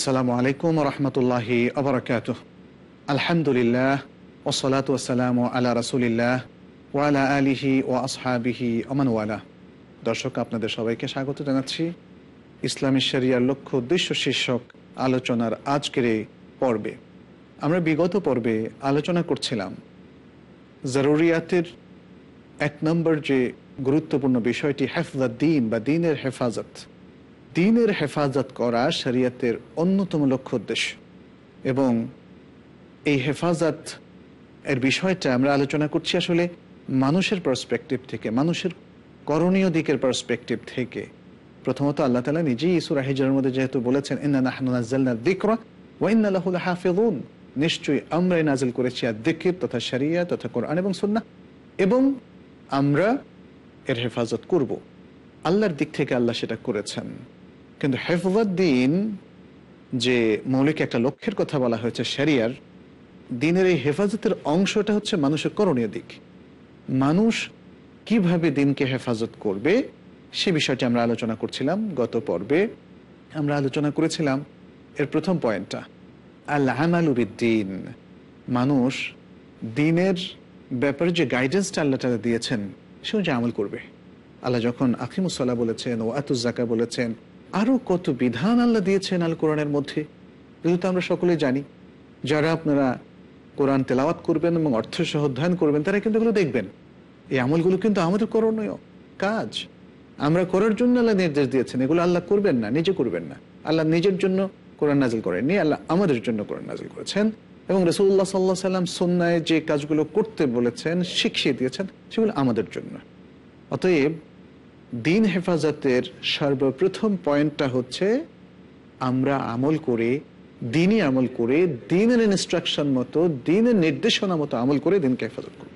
আসসালামু আলাইকুম রহমতুল্লাহ আবরকাত আলহামদুলিল্লাহ ওসলাত ওসালাম আলা রাসুলিল্লাহ ওয়ালা আলিহি ও আসহাবিহি ওমানওয়ালা দর্শক আপনাদের সবাইকে স্বাগত জানাচ্ছি ইসলামী শরিয়ার লক্ষ্য উদ্দেশ্য শীর্ষক আলোচনার আজকের এই পর্বে আমরা বিগত পর্বে আলোচনা করছিলাম জরুরিয়াতের এক নম্বর যে গুরুত্বপূর্ণ বিষয়টি হেফজাদ্দিন দিন বা দিনের হেফাজত দিনের হেফাজত করা শরিয়াতের অন্যতম লক্ষ্য উদ্দেশ্য এবং এই হেফাজত এর বিষয়টা আমরা আলোচনা করছি আসলে মানুষের পার্সপেক্টিভ থেকে মানুষের করণীয় দিকের পার্সপেক্টিভ থেকে প্রথমত আল্লাহ তালা নিজেই ইসুরা হিজরের মধ্যে যেহেতু বলেছেন ইন্নাজাল্লা দিকরা ওয়াইনাল হাফিজুন নিশ্চয়ই আমরা নাজিল করেছি আর দিকির তথা সারিয়া তথা কোরআন এবং সন্না এবং আমরা এর হেফাজত করব আল্লাহর দিক থেকে আল্লাহ সেটা করেছেন কিন্তু দিন যে মৌলিক একটা লক্ষ্যের কথা বলা হয়েছে শেরিয়ার দিনের এই হেফাজতের অংশটা হচ্ছে মানুষের করণীয় দিক মানুষ কিভাবে দিনকে হেফাজত করবে সে বিষয়টি আমরা আলোচনা করছিলাম গত পর্বে আমরা আলোচনা করেছিলাম এর প্রথম পয়েন্টটা আল আমালুবিদ্দিন মানুষ দিনের ব্যাপারে যে গাইডেন্সটা আল্লাহ তালা দিয়েছেন সে যে আমল করবে আল্লাহ যখন আকিমুসল্লাহ বলেছেন ও আতুজাকা বলেছেন আরও কত বিধান আল্লাহ দিয়েছেন আল কোরআনের মধ্যে যেহেতু তো আমরা সকলে জানি যারা আপনারা কোরআন তেলাওয়াত করবেন এবং অর্থ সহ অধ্যয়ন করবেন তারা কিন্তু এগুলো দেখবেন এই আমলগুলো কিন্তু আমাদের করণীয় কাজ আমরা করার জন্য আল্লাহ নির্দেশ দিয়েছেন এগুলো আল্লাহ করবেন না নিজে করবেন না আল্লাহ নিজের জন্য কোরআন নাজিল করেননি আল্লাহ আমাদের জন্য কোরআন নাজিল করেছেন এবং রসুল্লাহ সাল্লাহ সাল্লাম সন্ন্যায় যে কাজগুলো করতে বলেছেন শিখিয়ে দিয়েছেন সেগুলো আমাদের জন্য অতএব দিন হেফাজতের সর্বপ্রথম পয়েন্টটা হচ্ছে আমরা আমল করে দিনই আমল করে দিনের ইনস্ট্রাকশন মতো দিনের নির্দেশনা মতো আমল করে দিনকে হেফাজত করব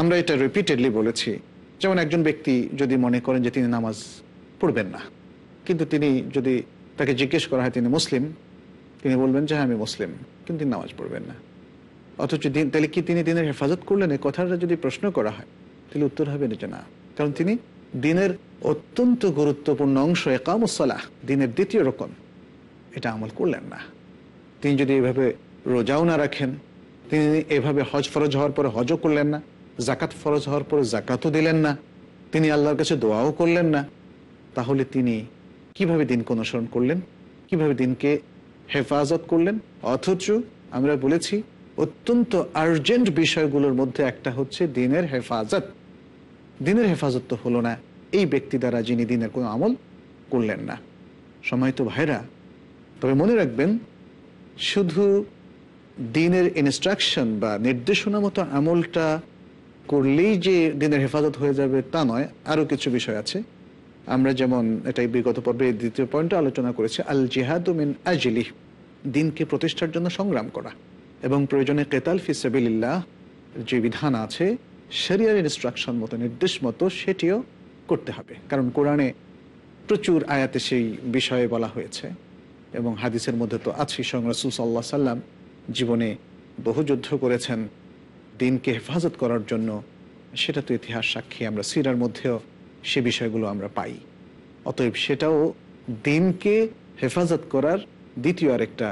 আমরা এটা রিপিটেডলি বলেছি যেমন একজন ব্যক্তি যদি মনে করেন যে তিনি নামাজ পড়বেন না কিন্তু তিনি যদি তাকে জিজ্ঞেস করা হয় তিনি মুসলিম তিনি বলবেন যে হ্যাঁ আমি মুসলিম কিন্তু তিনি নামাজ পড়বেন না অথচ দিন তাহলে কি তিনি দিনের হেফাজত করলেন এ কথাটা যদি প্রশ্ন করা হয় তাহলে উত্তর হবে না কারণ তিনি দিনের অত্যন্ত গুরুত্বপূর্ণ অংশ একামসলাহ দিনের দ্বিতীয় রকম এটা আমল করলেন না তিনি যদি এভাবে রোজাও না রাখেন তিনি এভাবে হজ ফরজ হওয়ার পরে হজও করলেন না জাকাত ফরজ হওয়ার পরে জাকাতও দিলেন না তিনি আল্লাহর কাছে দোয়াও করলেন না তাহলে তিনি কিভাবে দিনকে অনুসরণ করলেন কিভাবে দিনকে হেফাজত করলেন অথচ আমরা বলেছি অত্যন্ত আর্জেন্ট বিষয়গুলোর মধ্যে একটা হচ্ছে দিনের হেফাজত দিনের হেফাজত তো হলো না এই ব্যক্তি দ্বারা যিনি দিনের কোনো আমল করলেন না সময় তো ভাইরা তবে মনে রাখবেন শুধু দিনের ইনস্ট্রাকশন বা নির্দেশনা মতো আমলটা করলেই যে দিনের হেফাজত হয়ে যাবে তা নয় আরও কিছু বিষয় আছে আমরা যেমন এটাই বিগত পর্বে দ্বিতীয় পয়েন্ট আলোচনা করেছি আল জিহাদুমিন মিন আজিলি দিনকে প্রতিষ্ঠার জন্য সংগ্রাম করা এবং প্রয়োজনে কেতাল ফিসাবিল্লাহ যে বিধান আছে শরিয়ার ইনস্ট্রাকশন মতো নির্দেশ মতো সেটিও করতে হবে কারণ কোরআনে প্রচুর আয়াতে সেই বিষয়ে বলা হয়েছে এবং হাদিসের মধ্যে তো আছে সং রসুল সাল্লাম জীবনে বহু যুদ্ধ করেছেন দিনকে হেফাজত করার জন্য সেটা তো ইতিহাস সাক্ষী আমরা সিরার মধ্যেও সে বিষয়গুলো আমরা পাই অতএব সেটাও দিনকে হেফাজত করার দ্বিতীয় আরেকটা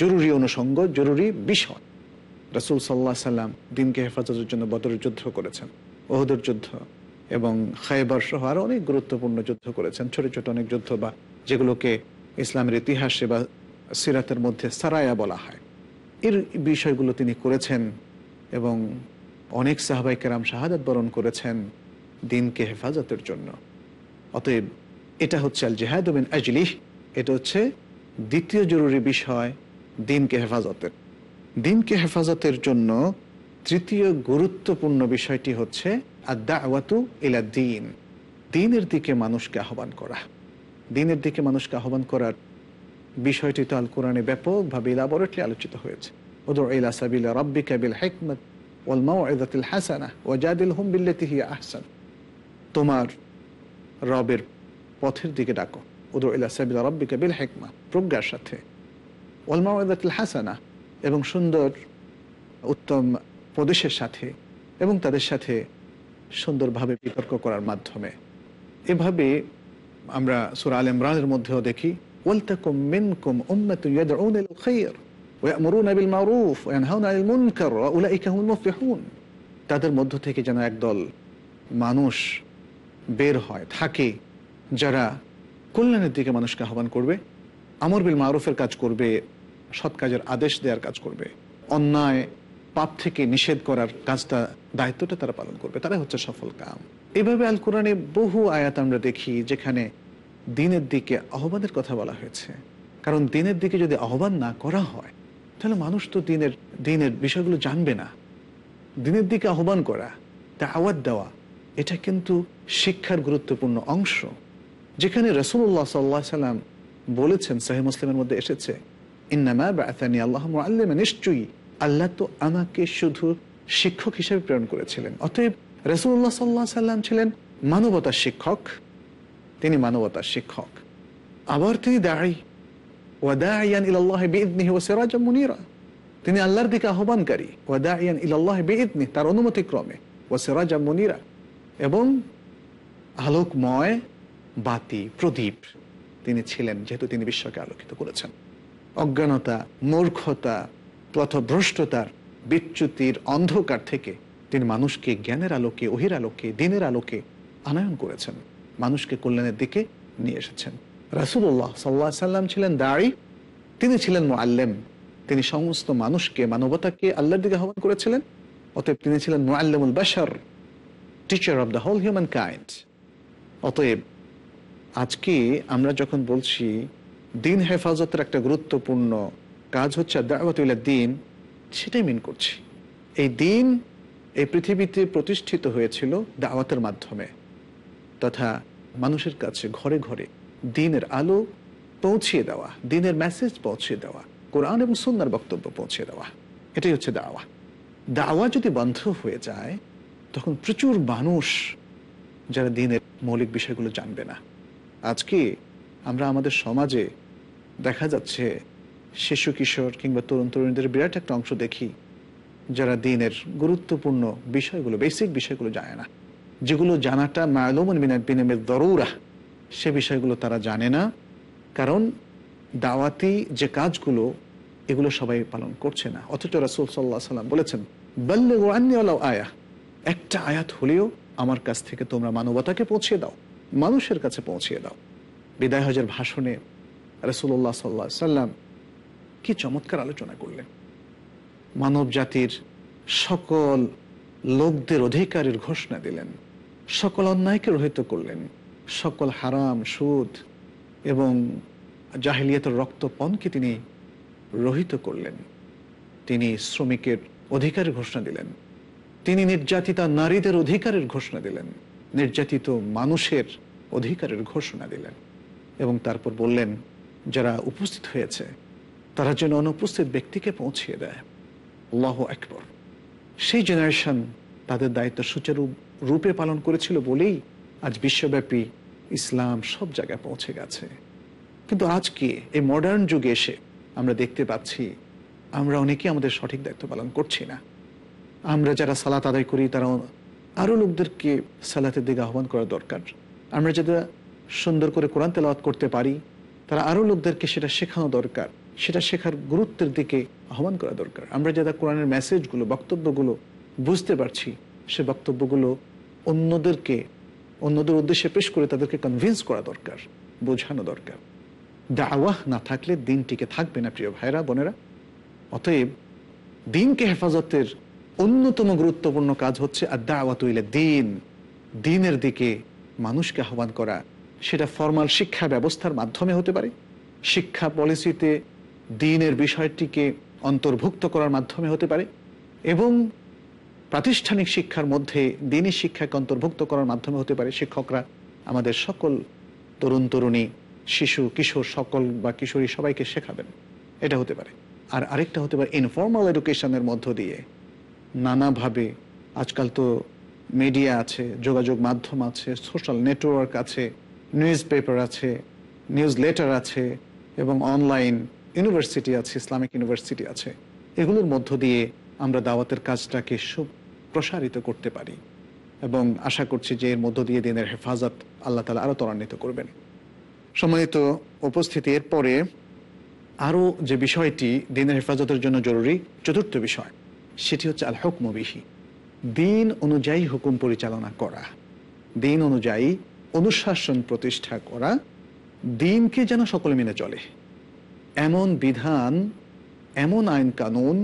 জরুরি অনুষঙ্গ জরুরি বিষয় রাসুল সাল্লাহ সাল্লাম দিনকে হেফাজতের জন্য বদরের যুদ্ধ করেছেন ওহদের যুদ্ধ এবং খাইবার সহ আরও অনেক গুরুত্বপূর্ণ যুদ্ধ করেছেন ছোট ছোট অনেক যুদ্ধ বা যেগুলোকে ইসলামের ইতিহাসে বা সিরাতের মধ্যে সারায়া বলা হয় এর বিষয়গুলো তিনি করেছেন এবং অনেক সাহবাই কেরাম শাহাদাত বরণ করেছেন দিনকে হেফাজতের জন্য অতএব এটা হচ্ছে আল জেহাদ বিন আজলিহ এটা হচ্ছে দ্বিতীয় জরুরি বিষয় দিনকে হেফাজতের দিনকে হেফাজতের জন্য তৃতীয় গুরুত্বপূর্ণ বিষয়টি হচ্ছে আদা আওয়াতু ইলা দিন দিনের দিকে মানুষকে আহ্বান করা দিনের দিকে মানুষকে আহ্বান করার বিষয়টি তো আল কোরআনে ব্যাপকভাবে ইলাবরেটলি আলোচিত হয়েছে ওদর ইলা সাবিলা রব্বি কাবিল হেকমত ওয়াল হাসানা ওয়াজাদিল হুম বিল্লাতিহি আহসান তোমার রবের পথের দিকে ডাকো ওদর ইলা সাবিলা রব্বি কাবিল হেকমা প্রজ্ঞার সাথে ওয়াল মাওয়াদাতিল হাসানা এবং সুন্দর উত্তম প্রদেশের সাথে এবং তাদের সাথে সুন্দরভাবে বিতর্ক করার মাধ্যমে এভাবে আমরা সুরা আল ইমরানের মধ্যেও দেখি তাদের মধ্য থেকে যেন একদল মানুষ বের হয় থাকে যারা কল্যাণের দিকে মানুষকে আহ্বান করবে আমর বিল মারুফের কাজ করবে সৎ কাজের আদেশ দেওয়ার কাজ করবে অন্যায় পাপ থেকে নিষেধ করার কাজটা দায়িত্বটা তারা পালন করবে তারা হচ্ছে সফল কাম এভাবে আল কোরআনে বহু আয়াত আমরা দেখি যেখানে দিনের দিকে আহ্বানের কথা বলা হয়েছে কারণ দিনের দিকে যদি আহ্বান না করা হয় তাহলে মানুষ তো দিনের দিনের বিষয়গুলো জানবে না দিনের দিকে আহ্বান করা তা আওয়াজ দেওয়া এটা কিন্তু শিক্ষার গুরুত্বপূর্ণ অংশ যেখানে রসুল্লাহ সাল্লাহ সাল্লাম বলেছেন সাহেব মুসলিমের মধ্যে এসেছে ইন্নামা বা আতানি আল্লাহ নিশ্চয়ই আল্লাহ তো আমাকে শুধু শিক্ষক হিসেবে প্রেরণ করেছিলেন অতএব রসুল্লাহ সাল্লাহ সাল্লাম ছিলেন মানবতার শিক্ষক তিনি মানবতার শিক্ষক আবার তিনি দাঁড়ি তিনি আল্লাহর দিকে আহ্বানকারী ওয়াদায়ান ইল্লাহ বেদনি তার অনুমতিক্রমে ও সেরাজ মুনিরা এবং আলোকময় বাতি প্রদীপ তিনি ছিলেন যেহেতু তিনি বিশ্বকে আলোকিত করেছেন অজ্ঞানতা মূর্খতা পথভ্রষ্টতার বিচ্যুতির অন্ধকার থেকে তিনি মানুষকে জ্ঞানের আলোকে ওহির আলোকে দিনের আলোকে আনায়ন করেছেন মানুষকে কল্যাণের দিকে নিয়ে এসেছেন রাসুল্লাহ সাল্লাহ সাল্লাম ছিলেন দাড়ি তিনি ছিলেন মোয়াল্লেম তিনি সমস্ত মানুষকে মানবতাকে আল্লাহর দিকে আহ্বান করেছিলেন অতএব তিনি ছিলেন মোয়াল্লেমুল বাসার teacher of the whole humankind অতএব আজকে আমরা যখন বলছি দিন হেফাজতের একটা গুরুত্বপূর্ণ কাজ হচ্ছে দাওয়াতুল্লাহ দিন সেটাই মিন করছি এই দিন এই পৃথিবীতে প্রতিষ্ঠিত হয়েছিল দাওয়াতের মাধ্যমে তথা মানুষের কাছে ঘরে ঘরে দিনের আলো পৌঁছিয়ে দেওয়া দিনের মেসেজ পৌঁছিয়ে দেওয়া কোরআন এবং সুন্দর বক্তব্য পৌঁছে দেওয়া এটাই হচ্ছে দাওয়া দাওয়া যদি বন্ধ হয়ে যায় তখন প্রচুর মানুষ যারা দিনের মৌলিক বিষয়গুলো জানবে না আজকে আমরা আমাদের সমাজে দেখা যাচ্ছে শিশু কিশোর কিংবা তরুণ তরুণীদের বিরাট একটা অংশ দেখি যারা দিনের গুরুত্বপূর্ণ বিষয়গুলো বেসিক বিষয়গুলো জানে না যেগুলো জানাটা মায়ালোমন মিনার বিনিমের দরৌরা সে বিষয়গুলো তারা জানে না কারণ দাওয়াতি যে কাজগুলো এগুলো সবাই পালন করছে না অথচ রাসুল সাল্লাহ সাল্লাম বলেছেন বল্লে গোয়ান্নিওয়ালাও আয়া একটা আয়াত হলেও আমার কাছ থেকে তোমরা মানবতাকে পৌঁছিয়ে দাও মানুষের কাছে পৌঁছিয়ে দাও বিদায় হজের ভাষণে রসুল্লাহ সাল্লা সাল্লাম কি চমৎকার আলোচনা করলেন মানব জাতির সকল লোকদের অধিকারের ঘোষণা দিলেন সকল অন্যায়কে রহিত করলেন সকল হারাম সুদ এবং জাহিলিয়াতের রক্তপণকে তিনি রহিত করলেন তিনি শ্রমিকের অধিকারের ঘোষণা দিলেন তিনি নির্যাতিতা নারীদের অধিকারের ঘোষণা দিলেন নির্যাতিত মানুষের অধিকারের ঘোষণা দিলেন এবং তারপর বললেন যারা উপস্থিত হয়েছে তারা যেন অনুপস্থিত ব্যক্তিকে পৌঁছিয়ে দেয় আল্লাহ একবার সেই জেনারেশন তাদের দায়িত্ব সুচারু রূপে পালন করেছিল বলেই আজ বিশ্বব্যাপী ইসলাম সব জায়গায় পৌঁছে গেছে কিন্তু আজকে এই মডার্ন যুগে এসে আমরা দেখতে পাচ্ছি আমরা অনেকে আমাদের সঠিক দায়িত্ব পালন করছি না আমরা যারা সালাত আদায় করি তারা আরও লোকদেরকে সালাতের দিকে আহ্বান করা দরকার আমরা যারা সুন্দর করে কোরআন তেলাওয়াত করতে পারি তারা আরও লোকদেরকে সেটা শেখানো দরকার সেটা শেখার গুরুত্বের দিকে আহ্বান করা দরকার আমরা যারা কোরআনের মেসেজগুলো বক্তব্যগুলো বুঝতে পারছি সে বক্তব্যগুলো অন্যদেরকে অন্যদের উদ্দেশ্যে পেশ করে তাদেরকে কনভিন্স করা দরকার বোঝানো দরকার দাওয়াহ না থাকলে দিন টিকে থাকবে না প্রিয় ভাইরা বোনেরা অতএব দিনকে হেফাজতের অন্যতম গুরুত্বপূর্ণ কাজ হচ্ছে আর দাওয়াত দিন দিনের দিকে মানুষকে আহ্বান করা সেটা ফর্মাল শিক্ষা ব্যবস্থার মাধ্যমে হতে পারে শিক্ষা পলিসিতে দিনের বিষয়টিকে অন্তর্ভুক্ত করার মাধ্যমে হতে পারে এবং প্রাতিষ্ঠানিক শিক্ষার মধ্যে দিনই শিক্ষাকে অন্তর্ভুক্ত করার মাধ্যমে হতে পারে শিক্ষকরা আমাদের সকল তরুণ তরুণী শিশু কিশোর সকল বা কিশোরী সবাইকে শেখাবেন এটা হতে পারে আর আরেকটা হতে পারে ইনফর্মাল এডুকেশনের মধ্য দিয়ে নানাভাবে আজকাল তো মিডিয়া আছে যোগাযোগ মাধ্যম আছে সোশ্যাল নেটওয়ার্ক আছে নিউজ পেপার আছে নিউজ লেটার আছে এবং অনলাইন ইউনিভার্সিটি আছে ইসলামিক ইউনিভার্সিটি আছে এগুলোর মধ্য দিয়ে আমরা দাওয়াতের কাজটাকে সুপ্রসারিত প্রসারিত করতে পারি এবং আশা করছি যে এর মধ্য দিয়ে দিনের হেফাজত আল্লাহ তালা আরও ত্বরান্বিত করবেন সম্মানিত উপস্থিতি পরে আরও যে বিষয়টি দিনের হেফাজতের জন্য জরুরি চতুর্থ বিষয় সেটি হচ্ছে আল হকমবিহি দিন অনুযায়ী হুকুম পরিচালনা করা দিন অনুযায়ী অনুশাসন প্রতিষ্ঠা করা দিনকে যেন সকলে মেনে চলে এমন বিধান এমন আইন কানুন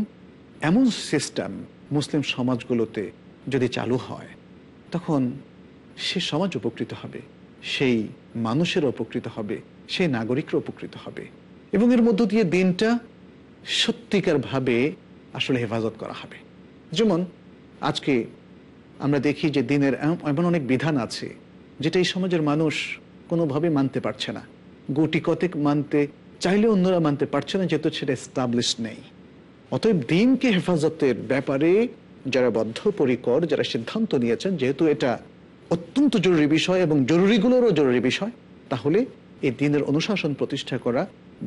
এমন সিস্টেম মুসলিম সমাজগুলোতে যদি চালু হয় তখন সে সমাজ উপকৃত হবে সেই মানুষের উপকৃত হবে সেই নাগরিকরা উপকৃত হবে এবং এর মধ্য দিয়ে দিনটা সত্যিকারভাবে আসলে হেফাজত করা হবে যেমন আজকে আমরা দেখি যে দিনের এমন অনেক বিধান আছে যেটা এই সমাজের মানুষ কোনোভাবে মানতে পারছে না গুটি কতেক মানতে চাইলে অন্যরা মানতে পারছে না যেহেতু সেটা এস্টাবলিশ নেই অতএব দিনকে হেফাজতের ব্যাপারে যারা বদ্ধপরিকর যারা সিদ্ধান্ত নিয়েছেন যেহেতু এটা অত্যন্ত জরুরি বিষয় এবং জরুরিগুলোরও জরুরি বিষয় তাহলে এই দিনের অনুশাসন প্রতিষ্ঠা করা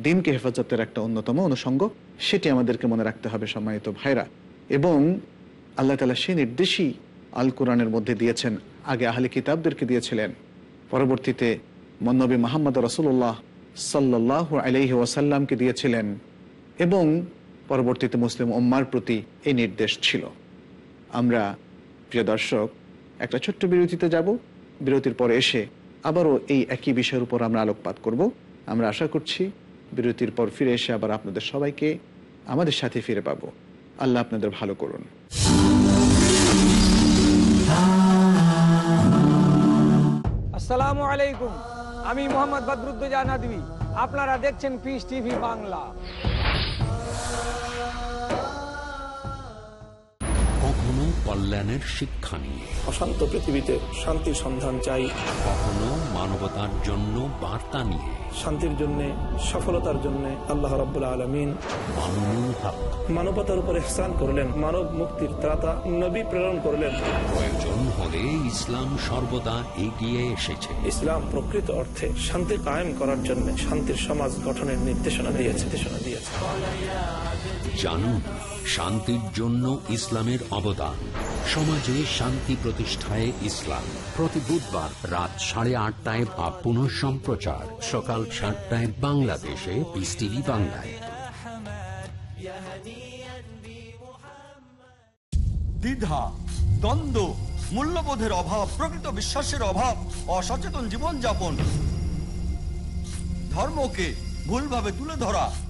দিনকে হেফাজতের একটা অন্যতম অনুষঙ্গ সেটি আমাদেরকে মনে রাখতে হবে সম্মানিত ভাইরা এবং আল্লাহ তালা সে নির্দেশই আল কোরআনের মধ্যে দিয়েছেন আগে আহলে কিতাবদেরকে দিয়েছিলেন পরবর্তীতে মন্নবী মাহমদ রসুল্লাহ সাল্লাহ আলহি ওয়াসাল্লামকে দিয়েছিলেন এবং পরবর্তীতে মুসলিম উম্মার প্রতি এই নির্দেশ ছিল আমরা প্রিয় দর্শক একটা ছোট্ট বিরতিতে যাব বিরতির পরে এসে আবারও এই একই বিষয়ের উপর আমরা আলোকপাত করব আমরা আশা করছি বিরতির পর ফিরে এসে আবার আপনাদের সবাইকে আমাদের সাথে ফিরে পাবো আল্লাহ আপনাদের ভালো করুন আসসালামু আলাইকুম আমি মোহাম্মদ বাদরুদদু জানাদবী আপনারা দেখছেন ফিস টিভি বাংলা কল্যাণের শিক্ষা নিয়ে অশান্ত পৃথিবীতে শান্তির সন্ধান চাই কখনো মানবতার জন্য বার্তা নিয়ে শান্তির জন্য সফলতার জন্য আল্লাহ রাবুল্লাহ আলমিন মানবতার উপর স্থান করলেন মানব মুক্তির ত্রাতা নবী প্রেরণ করলেন প্রয়োজন হলে ইসলাম সর্বদা এগিয়ে এসেছে ইসলাম প্রকৃত অর্থে শান্তি কায়েম করার জন্য শান্তির সমাজ গঠনের নির্দেশনা দিয়েছে দিয়েছে জানুন শান্তির জন্য ইসলামের অবদান সমাজে শান্তি প্রতিষ্ঠায় ইসলাম প্রতি বুধবার রাত সাড়ে আটটায় বা পুনঃ সম্প্রচার সকাল সাতটায় বাংলাদেশে পিস টিভি বাংলায় দ্বিধা দ্বন্দ্ব মূল্যবোধের অভাব প্রকৃত বিশ্বাসের অভাব অসচেতন জীবনযাপন ধর্মকে ভুলভাবে তুলে ধরা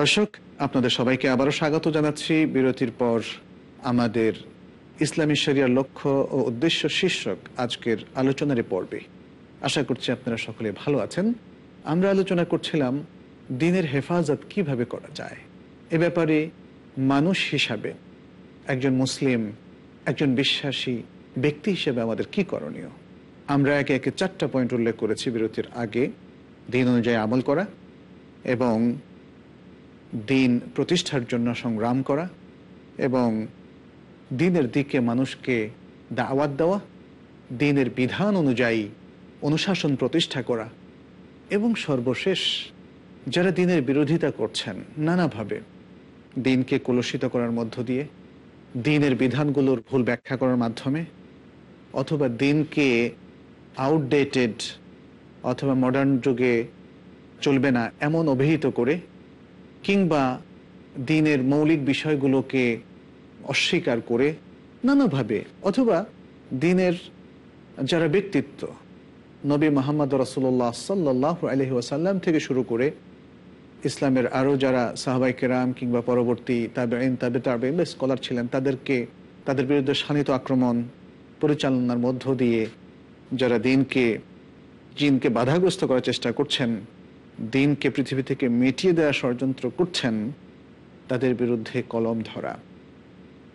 দর্শক আপনাদের সবাইকে আবারও স্বাগত জানাচ্ছি বিরতির পর আমাদের ইসলামী শরিয়ার লক্ষ্য ও উদ্দেশ্য শীর্ষক আজকের আলোচনার পর্বে আশা করছি আপনারা সকলে ভালো আছেন আমরা আলোচনা করছিলাম দিনের হেফাজত কিভাবে করা যায় এ ব্যাপারে মানুষ হিসাবে একজন মুসলিম একজন বিশ্বাসী ব্যক্তি হিসেবে আমাদের কি করণীয় আমরা একে একে চারটা পয়েন্ট উল্লেখ করেছি বিরতির আগে দিন অনুযায়ী আমল করা এবং দিন প্রতিষ্ঠার জন্য সংগ্রাম করা এবং দিনের দিকে মানুষকে দাওয়াত দেওয়া দিনের বিধান অনুযায়ী অনুশাসন প্রতিষ্ঠা করা এবং সর্বশেষ যারা দিনের বিরোধিতা করছেন নানাভাবে দিনকে কলুষিত করার মধ্য দিয়ে দিনের বিধানগুলোর ভুল ব্যাখ্যা করার মাধ্যমে অথবা দিনকে আউটডেটেড অথবা মডার্ন যুগে চলবে না এমন অভিহিত করে কিংবা দিনের মৌলিক বিষয়গুলোকে অস্বীকার করে নানাভাবে অথবা দিনের যারা ব্যক্তিত্ব নবী মোহাম্মদ রসুল্লাহ সাল্লাহ আলহি আসাল্লাম থেকে শুরু করে ইসলামের আরও যারা সাহবাই কেরাম কিংবা পরবর্তী তাবে আইন তাবে তাবে স্কলার ছিলেন তাদেরকে তাদের বিরুদ্ধে শানিত আক্রমণ পরিচালনার মধ্য দিয়ে যারা দিনকে জিনকে বাধাগ্রস্ত করার চেষ্টা করছেন দিনকে পৃথিবী থেকে মিটিয়ে দেওয়া ষড়যন্ত্র করছেন তাদের বিরুদ্ধে কলম ধরা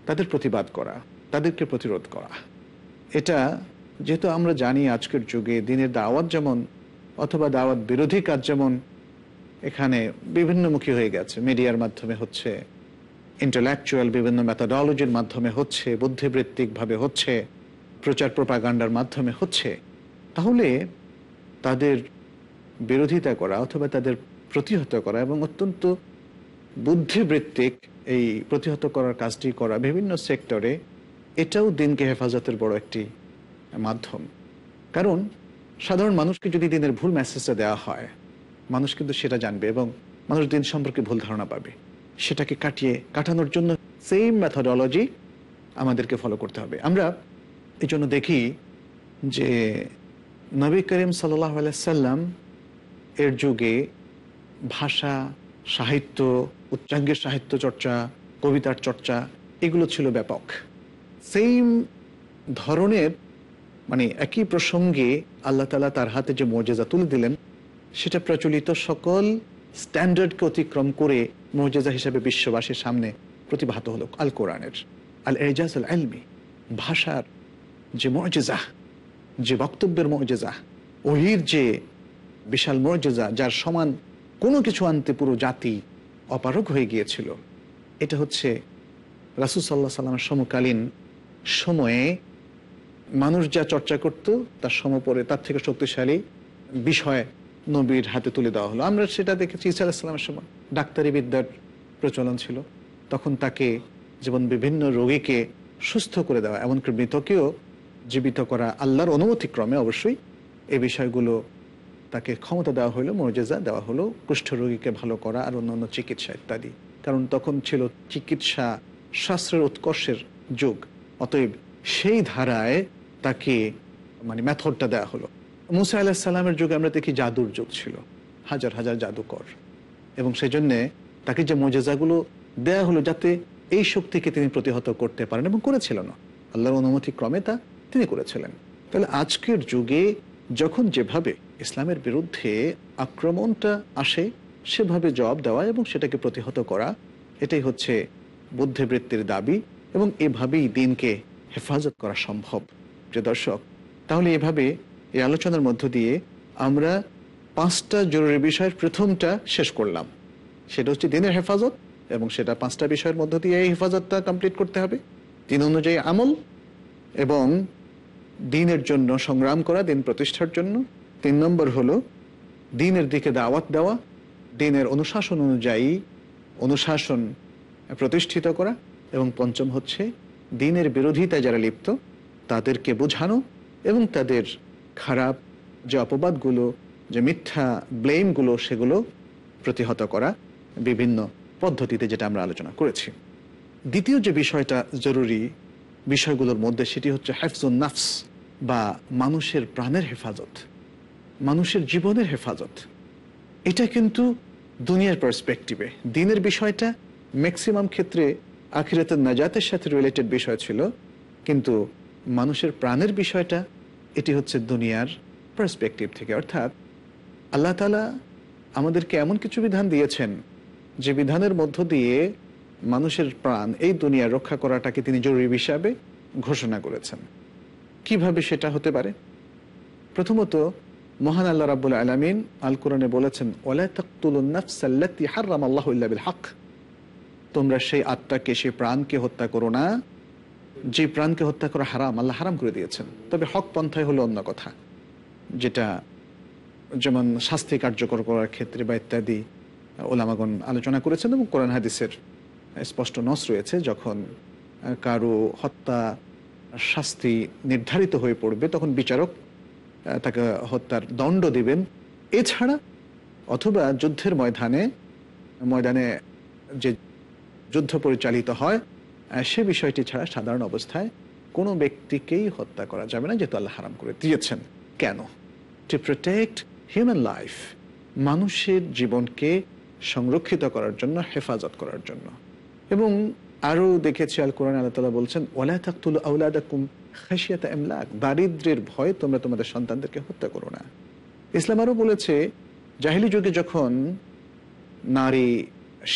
তাদের প্রতিবাদ করা তাদেরকে প্রতিরোধ করা এটা যেহেতু আমরা জানি আজকের যুগে দিনের দাওয়াত যেমন অথবা দাওয়াত বিরোধী কাজ যেমন এখানে বিভিন্নমুখী হয়ে গেছে মিডিয়ার মাধ্যমে হচ্ছে ইন্টালেকচুয়াল বিভিন্ন ম্যাথাডলজির মাধ্যমে হচ্ছে বুদ্ধিবৃত্তিকভাবে হচ্ছে প্রচার প্রপাগান্ডার মাধ্যমে হচ্ছে তাহলে তাদের বিরোধিতা করা অথবা তাদের প্রতিহত করা এবং অত্যন্ত বুদ্ধিবৃত্তিক এই প্রতিহত করার কাজটি করা বিভিন্ন সেক্টরে এটাও দিনকে হেফাজতের বড় একটি মাধ্যম কারণ সাধারণ মানুষকে যদি দিনের ভুল মেসেজটা দেওয়া হয় মানুষ কিন্তু সেটা জানবে এবং মানুষ দিন সম্পর্কে ভুল ধারণা পাবে সেটাকে কাটিয়ে কাটানোর জন্য সেম ম্যাথোডলজি আমাদেরকে ফলো করতে হবে আমরা এই জন্য দেখি যে নবী করিম সাল্লাহ আলাইসাল্লাম এর যুগে ভাষা সাহিত্য উচ্চাঙ্গের সাহিত্য চর্চা কবিতার চর্চা এগুলো ছিল ব্যাপক সেইম ধরনের মানে একই প্রসঙ্গে আল্লাহ তালা তার হাতে যে মর্যাদা তুলে দিলেন সেটা প্রচলিত সকল স্ট্যান্ডার্ডকে অতিক্রম করে মর্যাদা হিসাবে বিশ্ববাসীর সামনে প্রতিভাত হলো আল কোরআনের আল এজাজ আল আলমি ভাষার যে মর্যাদা যে বক্তব্যের মর্যাদা ওহির যে বিশাল মর্যাদা যার সমান কোনো কিছু আনতে পুরো জাতি অপারগ হয়ে গিয়েছিল এটা হচ্ছে রাসুল সাল্লাহ সাল্লামের সমকালীন সময়ে মানুষ যা চর্চা করত তার সমপরে তার থেকে শক্তিশালী বিষয় নবীর হাতে তুলে দেওয়া হলো আমরা সেটা দেখেছি ইসা আলাহিসাল্লামের সময় ডাক্তারি বিদ্যার প্রচলন ছিল তখন তাকে যেমন বিভিন্ন রোগীকে সুস্থ করে দেওয়া এমনকি মৃতকেও জীবিত করা আল্লাহর অনুমতিক্রমে অবশ্যই এ বিষয়গুলো তাকে ক্ষমতা দেওয়া হলো মর্যাদা দেওয়া হলো কুষ্ঠরোগীকে ভালো করা আর অন্যান্য চিকিৎসা ইত্যাদি কারণ তখন ছিল চিকিৎসা শাস্ত্রের উৎকর্ষের যুগ অতএব সেই ধারায় তাকে মানে মেথডটা দেওয়া হলো মুসা আল্লাহ সাল্লামের যুগে আমরা দেখি জাদুর যুগ ছিল হাজার হাজার জাদুকর এবং সেজন্যে তাকে যে মর্যাদাগুলো দেয়া হলো যাতে এই শক্তিকে তিনি প্রতিহত করতে পারেন এবং করেছিলেন আল্লাহর অনুমতি ক্রমে তা তিনি করেছিলেন তাহলে আজকের যুগে যখন যেভাবে ইসলামের বিরুদ্ধে আক্রমণটা আসে সেভাবে জবাব দেওয়া এবং সেটাকে প্রতিহত করা এটাই হচ্ছে বুদ্ধিবৃত্তির দাবি এবং এভাবেই দিনকে হেফাজত করা সম্ভব যে দর্শক তাহলে এভাবে এই আলোচনার মধ্য দিয়ে আমরা পাঁচটা জরুরি বিষয়ের প্রথমটা শেষ করলাম সেটা হচ্ছে দিনের হেফাজত এবং সেটা পাঁচটা বিষয়ের মধ্য দিয়ে এই হেফাজতটা কমপ্লিট করতে হবে দিন অনুযায়ী আমল এবং দিনের জন্য সংগ্রাম করা দিন প্রতিষ্ঠার জন্য তিন নম্বর হলো দিনের দিকে দাওয়াত দেওয়া দিনের অনুশাসন অনুযায়ী অনুশাসন প্রতিষ্ঠিত করা এবং পঞ্চম হচ্ছে দিনের বিরোধিতায় যারা লিপ্ত তাদেরকে বোঝানো এবং তাদের খারাপ যে অপবাদগুলো যে মিথ্যা ব্লেমগুলো সেগুলো প্রতিহত করা বিভিন্ন পদ্ধতিতে যেটা আমরা আলোচনা করেছি দ্বিতীয় যে বিষয়টা জরুরি বিষয়গুলোর মধ্যে সেটি হচ্ছে হ্যাফজ নাফস বা মানুষের প্রাণের হেফাজত মানুষের জীবনের হেফাজত এটা কিন্তু দুনিয়ার পার্সপেক্টিভে দিনের বিষয়টা ম্যাক্সিমাম ক্ষেত্রে আখিরাতের নাজাতের সাথে রিলেটেড বিষয় ছিল কিন্তু মানুষের প্রাণের বিষয়টা এটি হচ্ছে দুনিয়ার পার্সপেক্টিভ থেকে অর্থাৎ আল্লাহ তালা আমাদেরকে এমন কিছু বিধান দিয়েছেন যে বিধানের মধ্য দিয়ে মানুষের প্রাণ এই দুনিয়া রক্ষা করাটাকে তিনি জরুরি হিসাবে ঘোষণা করেছেন কিভাবে সেটা হতে পারে প্রথমত মহান আল্লাহ রাবুল আলমিন আল কোরআনে বলেছেন আল্লাহ হক তোমরা সেই আত্মাকে সেই প্রাণকে হত্যা করো না যে প্রাণকে হত্যা করা হারাম আল্লাহ হারাম করে দিয়েছেন তবে হক পন্থায় হলো অন্য কথা যেটা যেমন শাস্তি কার্যকর করার ক্ষেত্রে বা ইত্যাদি ওলামাগণ আলোচনা করেছেন এবং কোরআন হাদিসের স্পষ্ট নস রয়েছে যখন কারো হত্যা শাস্তি নির্ধারিত হয়ে পড়বে তখন বিচারক তাকে হত্যার দণ্ড দিবেন এছাড়া অথবা যুদ্ধের ময়দানে ময়দানে যে যুদ্ধ পরিচালিত হয় সে বিষয়টি ছাড়া সাধারণ অবস্থায় কোনো ব্যক্তিকেই হত্যা করা যাবে না যেহেতু আল্লাহ হারাম করে দিয়েছেন কেন টু প্রোটেক্ট হিউম্যান লাইফ মানুষের জীবনকে সংরক্ষিত করার জন্য হেফাজত করার জন্য এবং আরও দেখেছি আল কোরআন আল্লাহ তালা বলছেন ওলা আউলাদা আউলাদাকুম খাসিয়াতা এমলাক দারিদ্রের ভয় তোমরা তোমাদের সন্তানদেরকে হত্যা করো না ইসলাম আরও বলেছে জাহিলি যুগে যখন নারী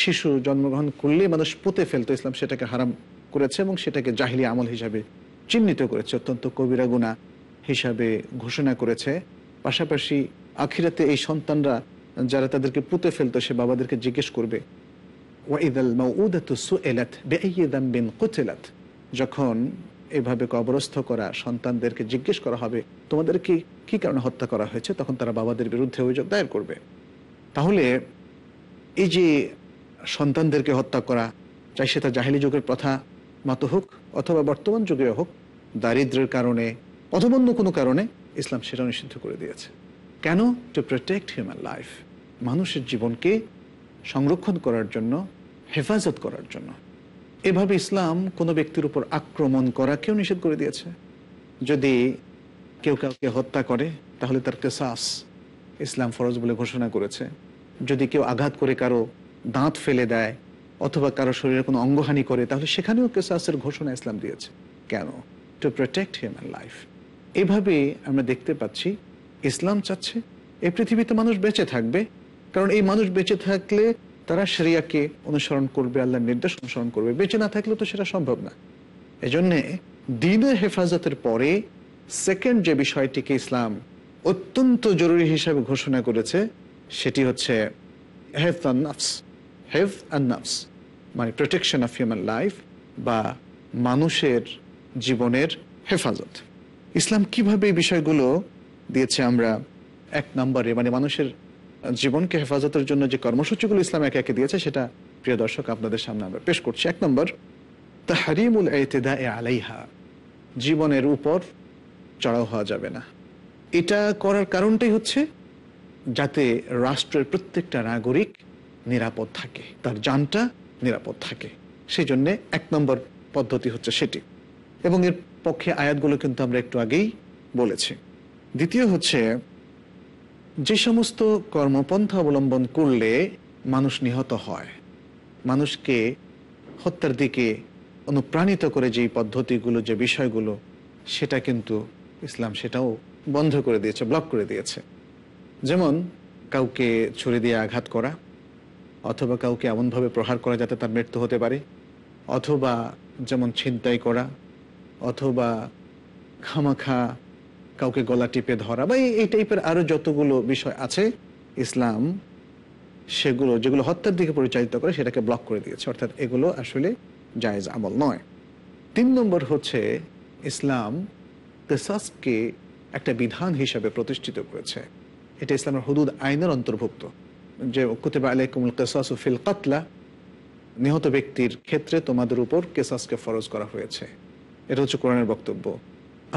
শিশু জন্মগ্রহণ করলে মানুষ পুঁতে ফেলতো ইসলাম সেটাকে হারাম করেছে এবং সেটাকে জাহিলি আমল হিসাবে চিহ্নিত করেছে অত্যন্ত কবিরাগুনা হিসাবে ঘোষণা করেছে পাশাপাশি আখিরাতে এই সন্তানরা যারা তাদেরকে পুঁতে ফেলতো সে বাবাদেরকে জিজ্ঞেস করবে ওয়াঈদ আল মাউদ মাউদাত যখন এভাবে কবরস্থ করা সন্তানদেরকে জিজ্ঞেস করা হবে তোমাদেরকে কি কারণে হত্যা করা হয়েছে তখন তারা বাবাদের বিরুদ্ধে অভিযোগ দায়ের করবে তাহলে এই যে সন্তানদেরকে হত্যা করা চাই সেটা জাহিলি যুগের প্রথা মাত হোক অথবা বর্তমান যুগে হোক দারিদ্রের কারণে অথবা অন্য কোনো কারণে ইসলাম সেটা নিষিদ্ধ করে দিয়েছে কেন টু প্রোটেক্ট হিউম্যান লাইফ মানুষের জীবনকে সংরক্ষণ করার জন্য হেফাজত করার জন্য এভাবে ইসলাম কোনো ব্যক্তির উপর আক্রমণ করাকেও নিষেধ করে দিয়েছে যদি কেউ কাউকে হত্যা করে তাহলে তার কেসাস ইসলাম ফরজ বলে ঘোষণা করেছে যদি কেউ আঘাত করে কারো দাঁত ফেলে দেয় অথবা কারো শরীরে কোনো অঙ্গহানি করে তাহলে সেখানেও কেসাসের ঘোষণা ইসলাম দিয়েছে কেন টু প্রোটেক্ট হিউম্যান লাইফ এভাবে আমরা দেখতে পাচ্ছি ইসলাম চাচ্ছে এই পৃথিবীতে মানুষ বেঁচে থাকবে কারণ এই মানুষ বেঁচে থাকলে তারা শ্রেয়াকে অনুসরণ করবে আল্লাহর নির্দেশ অনুসরণ করবে বেঁচে না থাকলে তো সেটা সম্ভব না এজন্যে দিনের হেফাজতের পরে সেকেন্ড যে বিষয়টিকে ইসলাম অত্যন্ত জরুরি হিসাবে ঘোষণা করেছে সেটি হচ্ছে হেফ অ্যান্ড নাফস হেফ অ্যান্ড নাফস মানে প্রোটেকশন অফ হিউম্যান লাইফ বা মানুষের জীবনের হেফাজত ইসলাম কিভাবে এই বিষয়গুলো দিয়েছে আমরা এক নম্বরে মানে মানুষের জীবনকে হেফাজতের জন্য যে কর্মসূচিগুলো ইসলাম একে একে দিয়েছে সেটা প্রিয় দর্শক আপনাদের সামনে আমরা পেশ করছি এক নম্বর তাহারিমুল এতেদা এ আলাইহা জীবনের উপর চড়াও হওয়া যাবে না এটা করার কারণটাই হচ্ছে যাতে রাষ্ট্রের প্রত্যেকটা নাগরিক নিরাপদ থাকে তার যানটা নিরাপদ থাকে সেই জন্যে এক নম্বর পদ্ধতি হচ্ছে সেটি এবং এর পক্ষে আয়াতগুলো কিন্তু আমরা একটু আগেই বলেছি দ্বিতীয় হচ্ছে যে সমস্ত কর্মপন্থা অবলম্বন করলে মানুষ নিহত হয় মানুষকে হত্যার দিকে অনুপ্রাণিত করে যেই পদ্ধতিগুলো যে বিষয়গুলো সেটা কিন্তু ইসলাম সেটাও বন্ধ করে দিয়েছে ব্লক করে দিয়েছে যেমন কাউকে ছুরি দিয়ে আঘাত করা অথবা কাউকে এমনভাবে প্রহার করা যাতে তার মৃত্যু হতে পারে অথবা যেমন ছিনতাই করা অথবা খামাখা কাউকে গলা টিপে ধরা বা এই টাইপের আরও যতগুলো বিষয় আছে ইসলাম সেগুলো যেগুলো হত্যার দিকে পরিচালিত করে সেটাকে ব্লক করে দিয়েছে অর্থাৎ এগুলো আসলে জায়েজ আমল নয় তিন নম্বর হচ্ছে ইসলাম কেসাসকে একটা বিধান হিসাবে প্রতিষ্ঠিত করেছে এটা ইসলামের হদুদ আইনের অন্তর্ভুক্ত যে কুমুল কেসাস ও ফিল কাতলা নিহত ব্যক্তির ক্ষেত্রে তোমাদের উপর কেসাসকে ফরজ করা হয়েছে এটা হচ্ছে কোরআনের বক্তব্য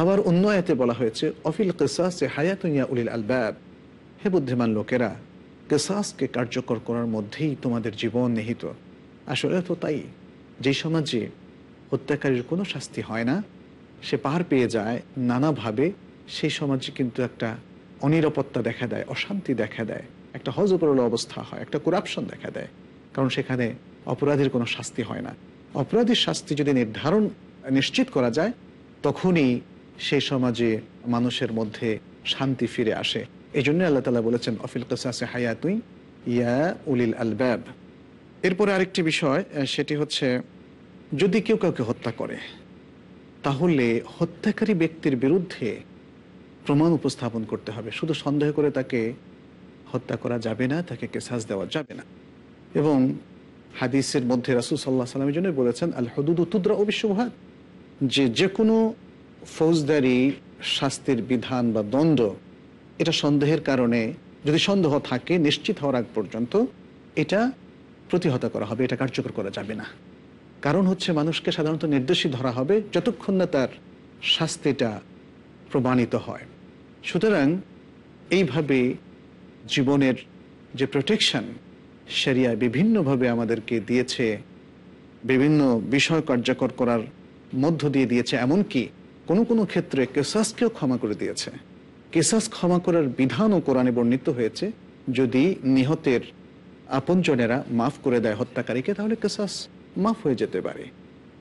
আবার অন্য এতে বলা হয়েছে অফিল কেসাসে হায়াতুনিয়া উলিল আলব্যাব হে বুদ্ধিমান লোকেরা কেসাসকে কার্যকর করার মধ্যেই তোমাদের জীবন নিহিত আসলে তো তাই যে সমাজে হত্যাকারীর কোনো শাস্তি হয় না সে পার পেয়ে যায় নানাভাবে সেই সমাজে কিন্তু একটা অনিরাপত্তা দেখা দেয় অশান্তি দেখা দেয় একটা হজপরল অবস্থা হয় একটা করাপশন দেখা দেয় কারণ সেখানে অপরাধীর কোনো শাস্তি হয় না অপরাধীর শাস্তি যদি নির্ধারণ নিশ্চিত করা যায় তখনই সেই সমাজে মানুষের মধ্যে শান্তি ফিরে আসে এই জন্য আল্লাহ তালা বলেছেন অফিল কসাসে তুই ইয়া উলিল আলব্যাব এরপরে আরেকটি বিষয় সেটি হচ্ছে যদি কেউ কাউকে হত্যা করে তাহলে হত্যাকারী ব্যক্তির বিরুদ্ধে প্রমাণ উপস্থাপন করতে হবে শুধু সন্দেহ করে তাকে হত্যা করা যাবে না তাকে কেসাজ দেওয়া যাবে না এবং হাদিসের মধ্যে রাসুল সাল্লাহ সাল্লামের জন্য বলেছেন আল হদুদ তুদ্রা অবিশ্বভাত যে যে কোনো ফৌজদারি শাস্তির বিধান বা দ্বন্দ্ব এটা সন্দেহের কারণে যদি সন্দেহ থাকে নিশ্চিত হওয়ার আগ পর্যন্ত এটা প্রতিহত করা হবে এটা কার্যকর করা যাবে না কারণ হচ্ছে মানুষকে সাধারণত নির্দেশই ধরা হবে যতক্ষণ না তার শাস্তিটা প্রমাণিত হয় সুতরাং এইভাবে জীবনের যে প্রোটেকশন সেরিয়া বিভিন্নভাবে আমাদেরকে দিয়েছে বিভিন্ন বিষয় কার্যকর করার মধ্য দিয়ে দিয়েছে এমনকি কোনো কোনো ক্ষেত্রে কেসাসকেও ক্ষমা করে দিয়েছে কেসাস ক্ষমা করার বিধানও কোরআনে বর্ণিত হয়েছে যদি নিহতের আপনজনেরা মাফ করে দেয় হত্যাকারীকে তাহলে কেসাস মাফ হয়ে যেতে পারে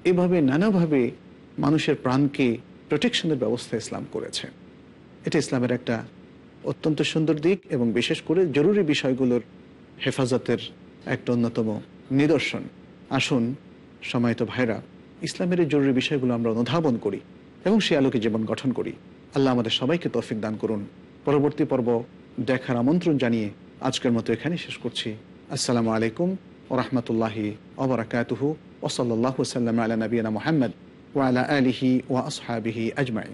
এভাবে নানাভাবে মানুষের প্রাণকে প্রোটেকশনের ব্যবস্থা ইসলাম করেছে এটা ইসলামের একটা অত্যন্ত সুন্দর দিক এবং বিশেষ করে জরুরি বিষয়গুলোর হেফাজতের একটা অন্যতম নিদর্শন আসুন সময়ত ভাইরা ইসলামের জরুরি বিষয়গুলো আমরা অনুধাবন করি এবং সে আলোকে জীবন গঠন করি আল্লাহ আমাদের সবাইকে তৌফিক দান করুন পরবর্তী পর্ব দেখার আমন্ত্রণ জানিয়ে আজকের মতো এখানে শেষ করছি আসসালামু আলাইকুম ও রহমতুল্লাহি ওবরাকাতহু ওসল্লাহ সাল্লাম আলা নবীনা মোহাম্মদ ওয়ালা আলিহি ওয়া আসহাবিহি আজমাইন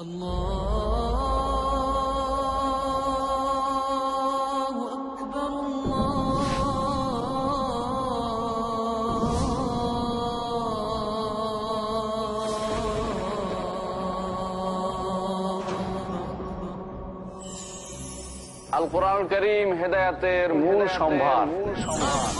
আল কোরআন করিম হেদায়াতের মূল সম্ভার সম্ভার